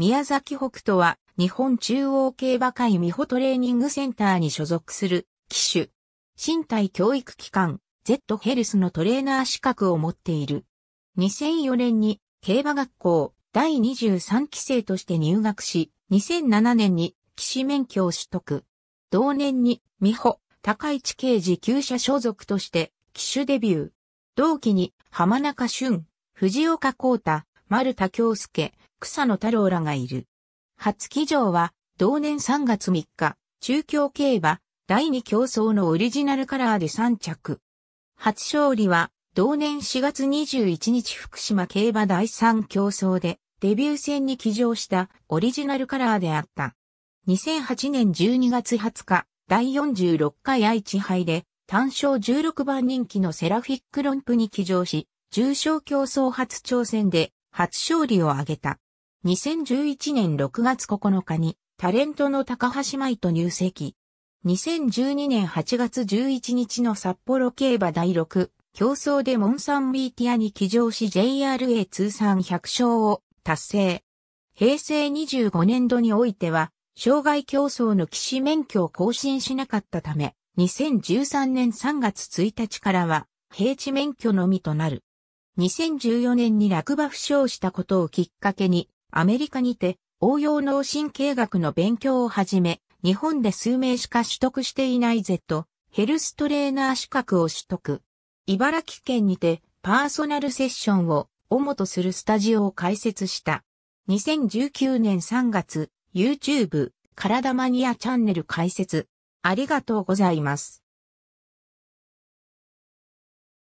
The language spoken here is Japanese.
宮崎北斗は日本中央競馬会美穂トレーニングセンターに所属する騎手。身体教育機関 Z ヘルスのトレーナー資格を持っている。2004年に競馬学校第23期生として入学し、2007年に騎士免許を取得。同年に美穂高市刑事旧社所属として騎手デビュー。同期に浜中俊、藤岡光太、丸田京介、草野太郎らがいる。初騎乗は、同年3月3日、中京競馬、第2競争のオリジナルカラーで3着。初勝利は、同年4月21日福島競馬第3競争で、デビュー戦に騎乗したオリジナルカラーであった。2008年12月20日、第46回愛知杯で、単勝16番人気のセラフィックロンプに騎乗し、重賞競争初挑戦で初勝利を挙げた。2011年6月9日にタレントの高橋舞と入籍。2012年8月11日の札幌競馬第6競争でモンサンビーティアに騎乗し JRA 通算100勝を達成。平成25年度においては、障害競争の騎士免許を更新しなかったため、2013年3月1日からは、平地免許のみとなる。2014年に落馬負傷したことをきっかけに、アメリカにて応用脳神経学の勉強を始め、日本で数名しか取得していない Z、ヘルストレーナー資格を取得。茨城県にてパーソナルセッションを主とするスタジオを開設した。2019年3月、YouTube、体マニアチャンネル開設。ありがとうございます。